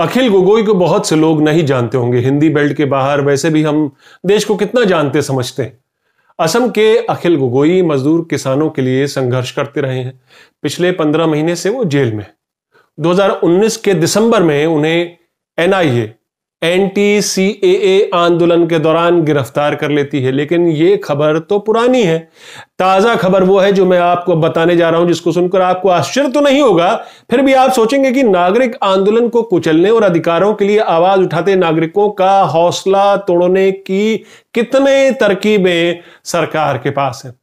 अखिल गोगोई को बहुत से लोग नहीं जानते होंगे हिंदी बेल्ट के बाहर वैसे भी हम देश को कितना जानते समझते हैं असम के अखिल गोगोई मजदूर किसानों के लिए संघर्ष करते रहे हैं पिछले पंद्रह महीने से वो जेल में 2019 के दिसंबर में उन्हें एनआईए एन सी आंदोलन के दौरान गिरफ्तार कर लेती है लेकिन ये खबर तो पुरानी है ताज़ा खबर वो है जो मैं आपको बताने जा रहा हूं जिसको सुनकर आपको आश्चर्य तो नहीं होगा फिर भी आप सोचेंगे कि नागरिक आंदोलन को कुचलने और अधिकारों के लिए आवाज उठाते नागरिकों का हौसला तोड़ने की कितने तरकीबें सरकार के पास है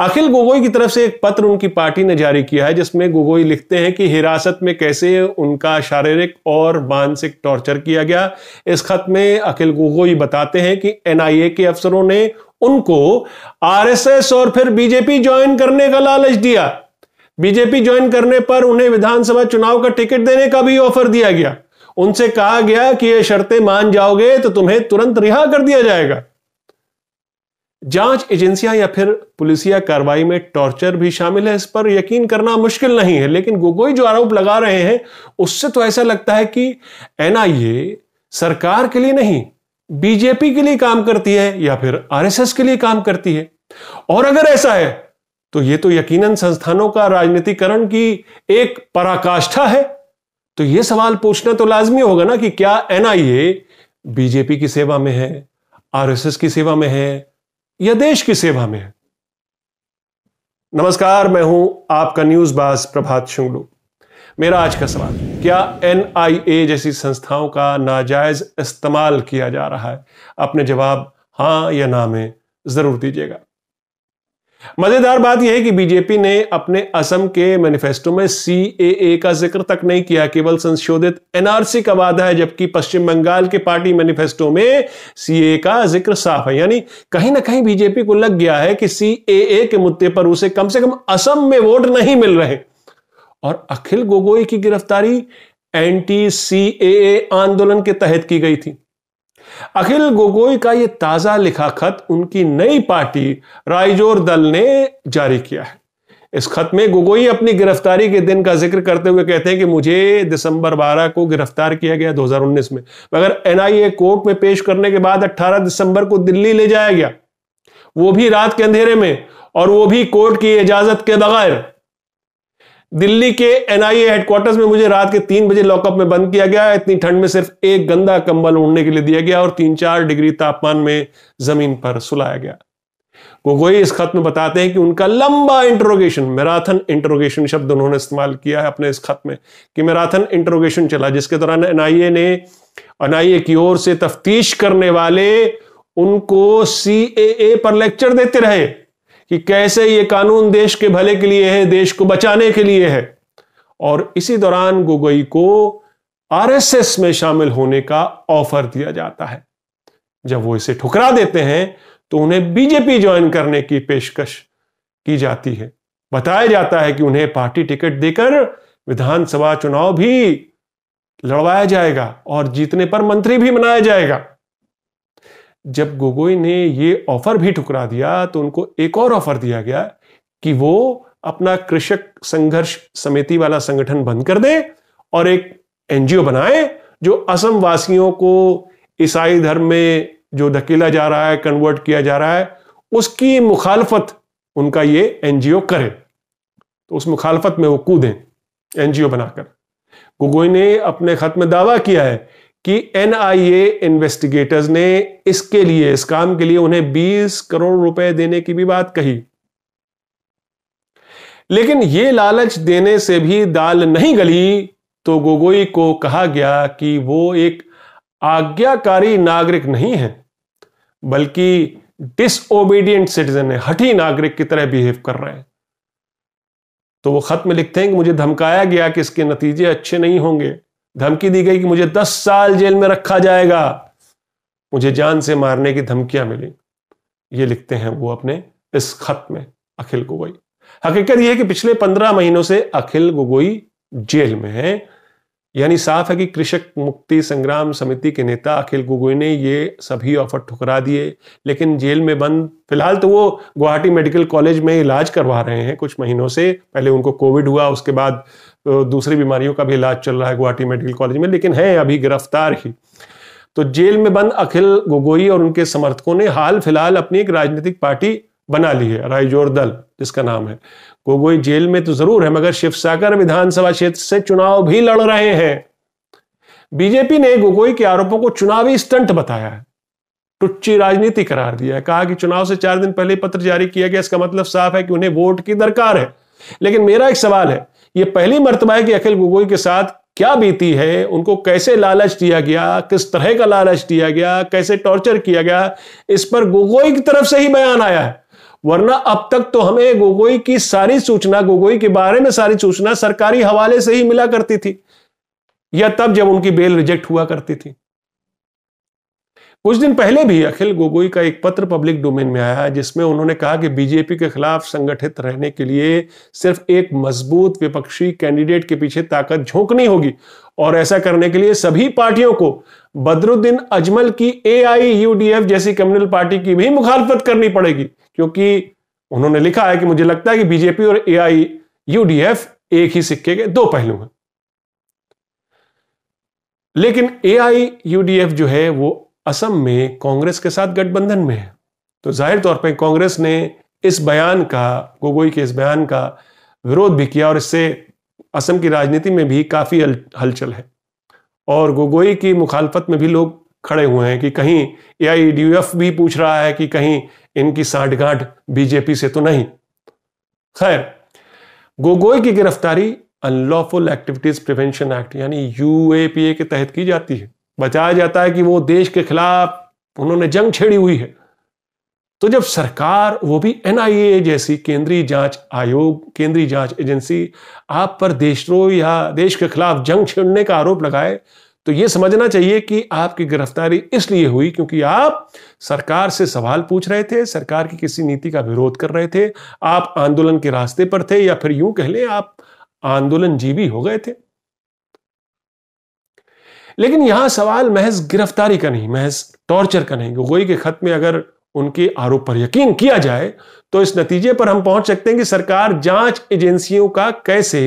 अखिल गोगोई की तरफ से एक पत्र उनकी पार्टी ने जारी किया है जिसमें गोगोई लिखते हैं कि हिरासत में कैसे उनका शारीरिक और मानसिक टॉर्चर किया गया इस खत में अखिल गोगोई बताते हैं कि एनआईए के अफसरों ने उनको आरएसएस और फिर बीजेपी ज्वाइन करने का लालच दिया बीजेपी ज्वाइन करने पर उन्हें विधानसभा चुनाव का टिकट देने का भी ऑफर दिया गया उनसे कहा गया कि ये शर्तें मान जाओगे तो तुम्हें तुरंत रिहा कर दिया जाएगा जांच एजेंसियां या फिर पुलिसिया कार्रवाई में टॉर्चर भी शामिल है इस पर यकीन करना मुश्किल नहीं है लेकिन गोगोई जो आरोप लगा रहे हैं उससे तो ऐसा लगता है कि एनआईए सरकार के लिए नहीं बीजेपी के लिए काम करती है या फिर आरएसएस के लिए काम करती है और अगर ऐसा है तो ये तो यकीनन संस्थानों का राजनीतिकरण की एक पराकाष्ठा है तो ये सवाल पूछना तो लाजमी होगा ना कि क्या एनआईए बीजेपी की सेवा में है आरएसएस की सेवा में है या देश की सेवा में है नमस्कार मैं हूं आपका न्यूज बास प्रभात शुंगलू मेरा आज का सवाल क्या एन जैसी संस्थाओं का नाजायज इस्तेमाल किया जा रहा है अपने जवाब हां या ना में जरूर दीजिएगा मजेदार बात यह है कि बीजेपी ने अपने असम के मैनिफेस्टो में सी का जिक्र तक नहीं किया केवल संशोधित एनआरसी का वादा है जबकि पश्चिम बंगाल के पार्टी मैनिफेस्टो में सी का जिक्र साफ है यानी कहीं ना कहीं बीजेपी को लग गया है कि सीएए के मुद्दे पर उसे कम से कम असम में वोट नहीं मिल रहे और अखिल गोगोई की गिरफ्तारी एंटी सी आंदोलन के तहत की गई थी अखिल गोगोई का यह ताजा लिखा खत उनकी नई पार्टी राइजोर दल ने जारी किया है इस खत में गोगोई अपनी गिरफ्तारी के दिन का जिक्र करते हुए कहते हैं कि मुझे दिसंबर 12 को गिरफ्तार किया गया 2019 में मगर एनआईए कोर्ट में पेश करने के बाद 18 दिसंबर को दिल्ली ले जाया गया वो भी रात के अंधेरे में और वो भी कोर्ट की इजाजत के बगैर दिल्ली के एनआईए हेडक्वार्टर्स में मुझे रात के तीन बजे लॉकअप में बंद किया गया इतनी ठंड में सिर्फ एक गंदा कंबल ओढ़ने के लिए दिया गया और तीन चार डिग्री तापमान में जमीन पर सुलाया गया गोगोई इस खत में बताते हैं कि उनका लंबा इंटरोगेशन मैराथन इंट्रोगेशन शब्द उन्होंने इस्तेमाल किया है अपने इस खत में कि मैराथन इंट्रोगेशन चला जिसके दौरान एनआईए ने एनआईए की ओर से तफ्तीश करने वाले उनको सी पर लेक्चर देते रहे कि कैसे ये कानून देश के भले के लिए है देश को बचाने के लिए है और इसी दौरान गोगोई को आरएसएस में शामिल होने का ऑफर दिया जाता है जब वो इसे ठुकरा देते हैं तो उन्हें बीजेपी ज्वाइन करने की पेशकश की जाती है बताया जाता है कि उन्हें पार्टी टिकट देकर विधानसभा चुनाव भी लड़वाया जाएगा और जीतने पर मंत्री भी बनाया जाएगा जब गोगोई ने ये ऑफर भी ठुकरा दिया तो उनको एक और ऑफर दिया गया कि वो अपना कृषक संघर्ष समिति वाला संगठन बंद कर दें और एक एनजीओ बनाए जो असम वासियों को ईसाई धर्म में जो धकेला जा रहा है कन्वर्ट किया जा रहा है उसकी मुखालफत उनका ये एनजीओ करे तो उस मुखालफत में वो कूदें एनजीओ बनाकर गोगोई ने अपने खत में दावा किया है कि एनआईए इन्वेस्टिगेटर्स ने इसके लिए इस काम के लिए उन्हें 20 करोड़ रुपए देने की भी बात कही लेकिन यह लालच देने से भी दाल नहीं गली तो गोगोई को कहा गया कि वो एक आज्ञाकारी नागरिक नहीं है बल्कि डिसओबीडियंट सिटीजन है हठी नागरिक की तरह बिहेव कर रहे हैं तो वो खत में लिखते हैं कि मुझे धमकाया गया कि इसके नतीजे अच्छे नहीं होंगे धमकी दी गई कि मुझे दस साल जेल में रखा जाएगा मुझे जान से मारने की धमकियां मिली ये लिखते हैं वो अपने इस खत में अखिल गोगोई हकीकत यह है कि पिछले पंद्रह महीनों से अखिल गोगोई जेल में है यानी साफ है कि कृषक मुक्ति संग्राम समिति के नेता अखिल गोगोई ने ये सभी ऑफर ठुकरा दिए लेकिन जेल में बंद फिलहाल तो वो गुवाहाटी मेडिकल कॉलेज में इलाज करवा रहे हैं कुछ महीनों से पहले उनको कोविड हुआ उसके बाद दूसरी बीमारियों का भी इलाज चल रहा है गुवाहाटी मेडिकल कॉलेज में लेकिन है अभी गिरफ्तार ही तो जेल में बंद अखिल गोगोई और उनके समर्थकों ने हाल फिलहाल अपनी एक राजनीतिक पार्टी बना ली है रायजोर दल जिसका नाम है गोगोई जेल में तो जरूर है मगर शिवसागर विधानसभा क्षेत्र से चुनाव भी लड़ रहे हैं बीजेपी ने गोगोई के आरोपों को चुनावी स्टंट बताया है टुच्ची राजनीति करार दिया है कहा कि चुनाव से चार दिन पहले पत्र जारी किया गया इसका मतलब साफ है कि उन्हें वोट की दरकार है लेकिन मेरा एक सवाल है ये पहली मरतबा है कि अखिल गोगोई के साथ क्या बीती है उनको कैसे लालच दिया गया किस तरह का लालच दिया गया कैसे टॉर्चर किया गया इस पर गोगोई की तरफ से ही बयान आया है वरना अब तक तो हमें गोगोई की सारी सूचना गोगोई के बारे में सारी सूचना सरकारी हवाले से ही मिला करती थी या तब जब उनकी बेल रिजेक्ट हुआ करती थी कुछ दिन पहले भी अखिल गोगोई का एक पत्र पब्लिक डोमेन में आया जिसमें उन्होंने कहा कि बीजेपी के खिलाफ संगठित रहने के लिए सिर्फ एक मजबूत विपक्षी कैंडिडेट के पीछे ताकत झोंकनी होगी और ऐसा करने के लिए सभी पार्टियों को बदरुद्दीन अजमल की एआईयूडीएफ जैसी कम्युनल पार्टी की भी मुखालफत करनी पड़ेगी क्योंकि उन्होंने लिखा है कि मुझे लगता है कि बीजेपी और ए एक ही सिक्के के दो पहलू हैं लेकिन एआईयूडीएफ जो है वो असम में कांग्रेस के साथ गठबंधन में है तो जाहिर तौर पर कांग्रेस ने इस बयान का गोगोई के इस बयान का विरोध भी किया और इससे असम की राजनीति में भी काफ़ी हलचल है और गोगोई की मुखालफत में भी लोग खड़े हुए हैं कि कहीं ए आई भी पूछ रहा है कि कहीं इनकी साठगांठ बीजेपी से तो नहीं खैर गोगोई की गिरफ्तारी अनलॉफुल एक्टिविटीज प्रिवेंशन एक्ट यानी यूएपीए के तहत की जाती है बताया जाता है कि वो देश के खिलाफ उन्होंने जंग छेड़ी हुई है तो जब सरकार वो भी एनआईए जैसी केंद्रीय जांच आयोग केंद्रीय जांच एजेंसी आप पर देशद्रोह या देश के खिलाफ जंग छेड़ने का आरोप लगाए तो ये समझना चाहिए कि आपकी गिरफ्तारी इसलिए हुई क्योंकि आप सरकार से सवाल पूछ रहे थे सरकार की किसी नीति का विरोध कर रहे थे आप आंदोलन के रास्ते पर थे या फिर यूं कह लें आप आंदोलन जीवी हो गए थे लेकिन यहां सवाल महज गिरफ्तारी का नहीं महज टॉर्चर का नहीं गोगोई के खत में अगर उनके आरोप पर यकीन किया जाए तो इस नतीजे पर हम पहुंच सकते हैं कि सरकार जांच एजेंसियों का कैसे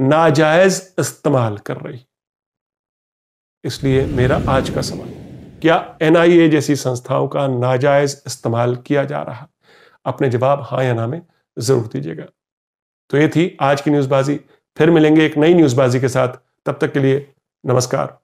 नाजायज इस्तेमाल कर रही इसलिए मेरा आज का सवाल क्या एनआईए जैसी संस्थाओं का नाजायज इस्तेमाल किया जा रहा अपने जवाब हाँ या ना में जरूर दीजिएगा तो ये थी आज की न्यूज़बाजी फिर मिलेंगे एक नई न्यूज़बाजी के साथ तब तक के लिए नमस्कार